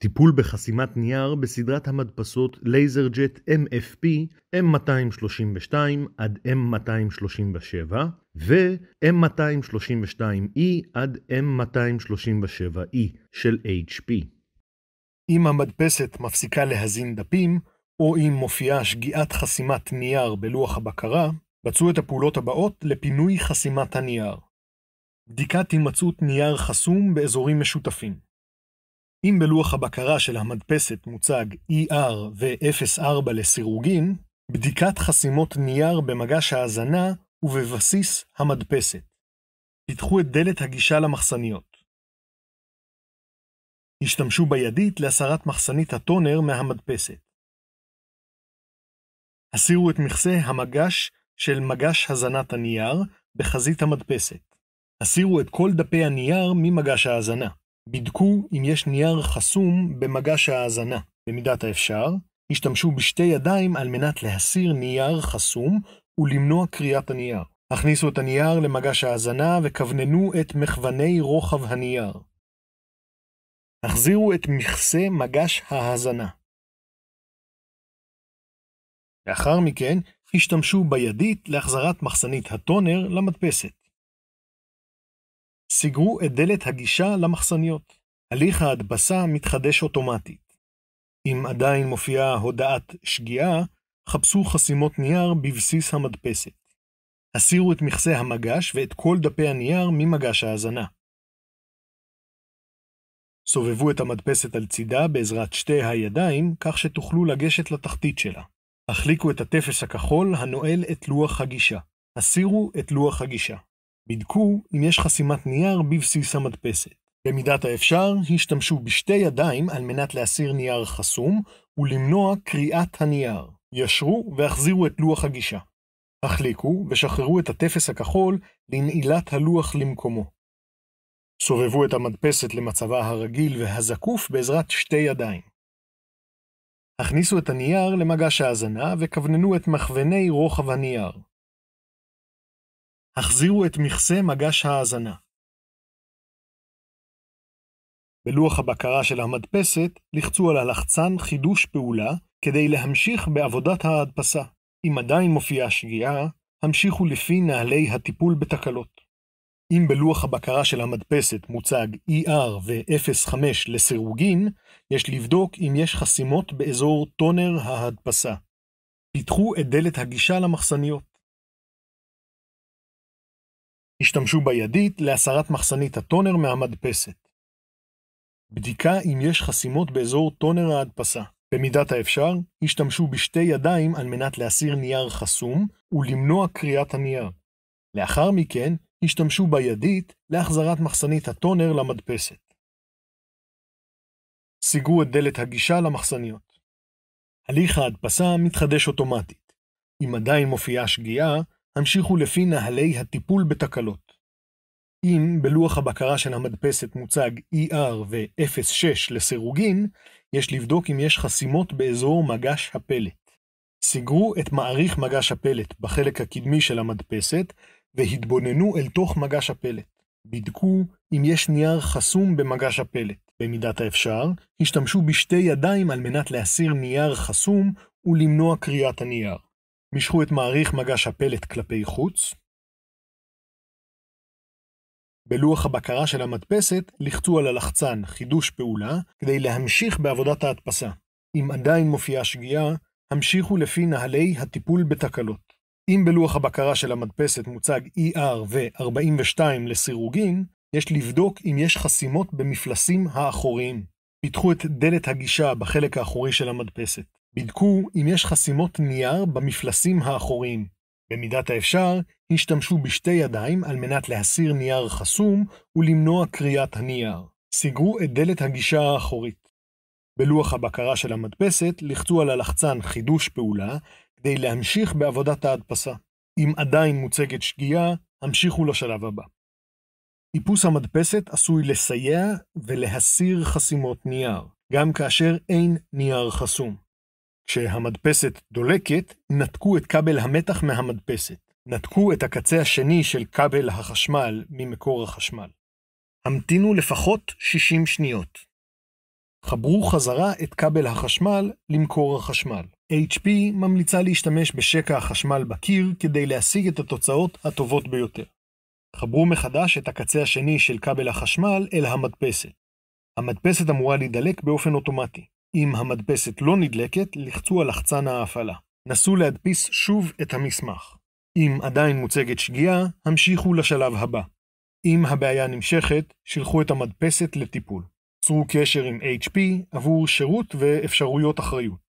טיפול בחסימת נייר בסדרת המדפסות לייזר ג'ט MFP M232 עד M237 ו-M232E עד M237E של HP. אם המדפסת מפסיקה להזין דפים, או אם מופיעה שגיאת חסימת נייר בלוח הבקרה, בצעו את הפעולות הבאות לפינוי חסימת הנייר. בדיקת הימצאות נייר חסום באזורים משותפים. אם בלוח הבקרה של המדפסת מוצג ER ו-04 לסירוגין, בדיקת חסימות נייר במגש ההזנה ובבסיס המדפסת. פיתחו את דלת הגישה למחסניות. השתמשו בידית להסרת מחסנית הטונר מהמדפסת. הסירו את מכסה המגש של מגש הזנת הנייר בחזית המדפסת. הסירו את כל דפי הנייר ממגש ההזנה. בדקו אם יש נייר חסום במגש ההאזנה, במידת האפשר, השתמשו בשתי ידיים על מנת להסיר נייר חסום ולמנוע קריאת הנייר. הכניסו את הנייר למגש ההאזנה וכווננו את מכווני רוחב הנייר. החזירו את מכסה מגש ההאזנה. לאחר מכן השתמשו בידית להחזרת מחסנית הטונר למדפסת. סגרו את דלת הגישה למחסניות. הליך ההדפסה מתחדש אוטומטית. אם עדיין מופיעה הודעת שגיאה, חפשו חסימות נייר בבסיס המדפסת. הסירו את מכסה המגש ואת כל דפי הנייר ממגש ההזנה. סובבו את המדפסת על צידה בעזרת שתי הידיים, כך שתוכלו לגשת לתחתית שלה. החליקו את הטפס הכחול הנועל את לוח הגישה. הסירו את לוח הגישה. בדקו אם יש חסימת נייר בבסיס המדפסת. במידת האפשר, השתמשו בשתי ידיים על מנת להסיר נייר חסום ולמנוע קריאת הנייר. ישרו והחזירו את לוח הגישה. החליקו ושחררו את הטפס הכחול לנעילת הלוח למקומו. סובבו את המדפסת למצבה הרגיל והזקוף בעזרת שתי ידיים. הכניסו את הנייר למגש ההזנה וכווננו את מכווני רוחב הנייר. החזירו את מכסה מגש ההאזנה. בלוח הבקרה של המדפסת לחצו על הלחצן חידוש פעולה כדי להמשיך בעבודת ההדפסה. אם עדיין מופיעה שגיאה, המשיכו לפי נהלי הטיפול בתקלות. אם בלוח הבקרה של המדפסת מוצג ER ו-05 לסירוגין, יש לבדוק אם יש חסימות באזור טונר ההדפסה. פיתחו את דלת הגישה למחסניות. השתמשו בידית להסרת מחסנית הטונר מהמדפסת. בדיקה אם יש חסימות באזור טונר ההדפסה. במידת האפשר, השתמשו בשתי ידיים על מנת להסיר נייר חסום ולמנוע קריאת הנייר. לאחר מכן, השתמשו בידית להחזרת מחסנית הטונר למדפסת. סיגו את דלת הגישה למחסניות. הליך ההדפסה מתחדש אוטומטית. אם עדיין מופיעה שגיאה, המשיכו לפי נהלי הטיפול בתקלות. אם בלוח הבקרה של המדפסת מוצג ER ו-06 לסירוגין, יש לבדוק אם יש חסימות באזור מגש הפלט. סיגרו את מעריך מגש הפלט בחלק הקדמי של המדפסת והתבוננו אל תוך מגש הפלט. בדקו אם יש נייר חסום במגש הפלט. במידת האפשר, השתמשו בשתי ידיים על מנת להסיר נייר חסום ולמנוע קריאת הנייר. משכו את מעריך מגש הפלט כלפי חוץ. בלוח הבקרה של המדפסת לחצו על הלחצן חידוש פעולה כדי להמשיך בעבודת ההדפסה. אם עדיין מופיעה שגיאה, המשיכו לפי נהלי הטיפול בתקלות. אם בלוח הבקרה של המדפסת מוצג ER ו-42 לסירוגין, יש לבדוק אם יש חסימות במפלסים האחוריים. פיתחו את דלת הגישה בחלק האחורי של המדפסת. בדקו אם יש חסימות נייר במפלסים האחוריים. במידת האפשר, השתמשו בשתי ידיים על מנת להסיר נייר חסום ולמנוע קריאת הנייר. סיגרו את דלת הגישה האחורית. בלוח הבקרה של המדפסת לחצו על הלחצן חידוש פעולה כדי להמשיך בעבודת ההדפסה. אם עדיין מוצגת שגיאה, המשיכו לשלב הבא. איפוס המדפסת עשוי לסייע ולהסיר חסימות נייר, גם כאשר אין נייר חסום. כשהמדפסת דולקת, נתקו את כבל המתח מהמדפסת. נתקו את הקצה השני של כבל החשמל ממקור החשמל. המתינו לפחות 60 שניות. חברו חזרה את כבל החשמל למקור החשמל. HP ממליצה להשתמש בשקע החשמל בקיר כדי להשיג את התוצאות הטובות ביותר. חברו מחדש את הקצה השני של כבל החשמל אל המדפסת. המדפסת אמורה להידלק באופן אוטומטי. אם המדפסת לא נדלקת, לחצו על לחצן ההפעלה. נסו להדפיס שוב את המסמך. אם עדיין מוצגת שגיאה, המשיכו לשלב הבא. אם הבעיה נמשכת, שלחו את המדפסת לטיפול. צרו קשר עם HP עבור שירות ואפשרויות אחריות.